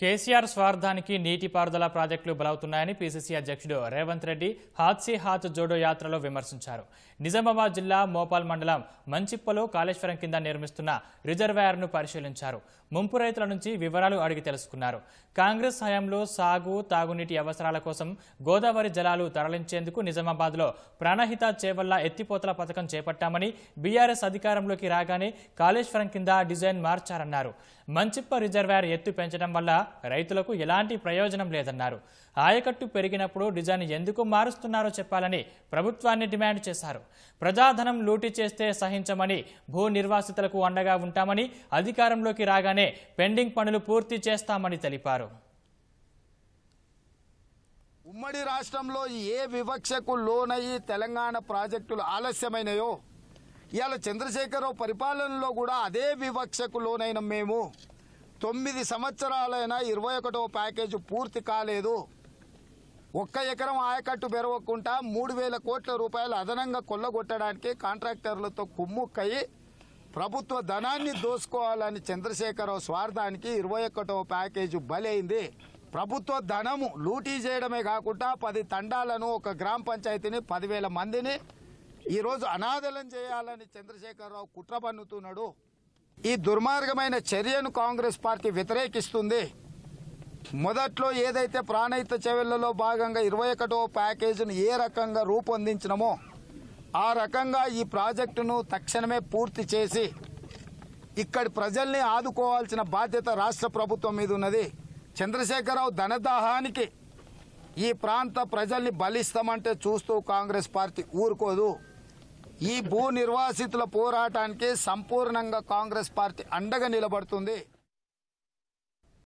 కేసీఆర్ స్వార్థానికి నీటిపారుదల ప్రాజెక్టులు బలవుతున్నాయని పీసీసీ అధ్యక్షుడు రేవంత్ రెడ్డి హాత్సీ హాత్ జోడో యాత్రలో విమర్శించారు నిజామాబాద్ జిల్లా మోపాల్ మండలం మంచిప్పలో కాళేశ్వరం కింద నిర్మిస్తున్న రిజర్వాయర్ను పరిశీలించారు ముంపు రైతుల నుంచి వివరాలు అడిగి తెలుసుకున్నారు కాంగ్రెస్ హయాంలో సాగు తాగునీటి అవసరాల కోసం గోదావరి జలాలు తరలించేందుకు నిజామాబాద్లో ప్రాణహిత చేవల్ల ఎత్తిపోతల పథకం చేపట్టామని బీఆర్ఎస్ అధికారంలోకి రాగానే కాళేశ్వరం కింద డిజైన్ మార్చారన్నారు మంచిప్ప రిజర్వాయర్ ఎత్తు పెంచడం వల్ల రైతులకు ఎలాంటి ప్రయోజనం లేదన్నారు ఆయకట్టు పెరిగినప్పుడు డిజైన్ ఎందుకు మారుస్తున్నారో చెప్పాలని ప్రభుత్వాన్ని డిమాండ్ చేశారు ప్రజాధనం లూటీ చేస్తే సహించమని భూ నిర్వాసితులకు అండగా ఉంటామని అధికారంలోకి రాగానే పెండింగ్ పనులు పూర్తి చేస్తామని తెలిపారు ఉమ్మడి రాష్ట్రంలో ఏ వివక్షకు లోనయ్యి తెలంగాణ ప్రాజెక్టులు ఆలస్యమైనయో ఇవాళ చంద్రశేఖరరావు పరిపాలనలో కూడా అదే వివక్షకు లోనైన మేము తొమ్మిది సంవత్సరాలైనా ఇరవై ఒకటవ ప్యాకేజ్ పూర్తి కాలేదు ఒక్క ఎకరం ఆయకట్టు పెరగకుండా మూడు వేల కోట్ల రూపాయలు అదనంగా కొల్లగొట్టడానికి కాంట్రాక్టర్లతో కుమ్ముక్కయి ప్రభుత్వ ధనాన్ని దోసుకోవాలని చంద్రశేఖరరావు స్వార్థానికి ఇరవై ఒకటవ ప్యాకేజీ బలైంది ప్రభుత్వ ధనము లూటీ చేయడమే కాకుండా పది తండాలను ఒక గ్రామ పంచాయతీని పదివేల మందిని ఈరోజు అనాదలం చేయాలని చంద్రశేఖరరావు కుట్ర పన్నుతున్నాడు ఈ దుర్మార్గమైన చర్యను కాంగ్రెస్ పార్టీ వ్యతిరేకిస్తుంది మొదట్లో ఏదైతే ప్రాణహిత చర్యలలో భాగంగా ఇరవై ఒకటో ప్యాకేజీని ఏ రకంగా రూపొందించినమో ఆ రకంగా ఈ ప్రాజెక్టును తక్షణమే పూర్తి చేసి ఇక్కడి ప్రజల్ని ఆదుకోవాల్సిన బాధ్యత రాష్ట్ర ప్రభుత్వం మీద ఉన్నది చంద్రశేఖరరావు ధనదాహానికి ఈ ప్రాంత ప్రజల్ని బలిస్తామంటే చూస్తూ కాంగ్రెస్ పార్టీ ఊరుకోదు ఈ భూ నిర్వాసితుల పోరాటానికి సంపూర్ణంగా కాంగ్రెస్ పార్టీ అండగా నిలబడుతుంది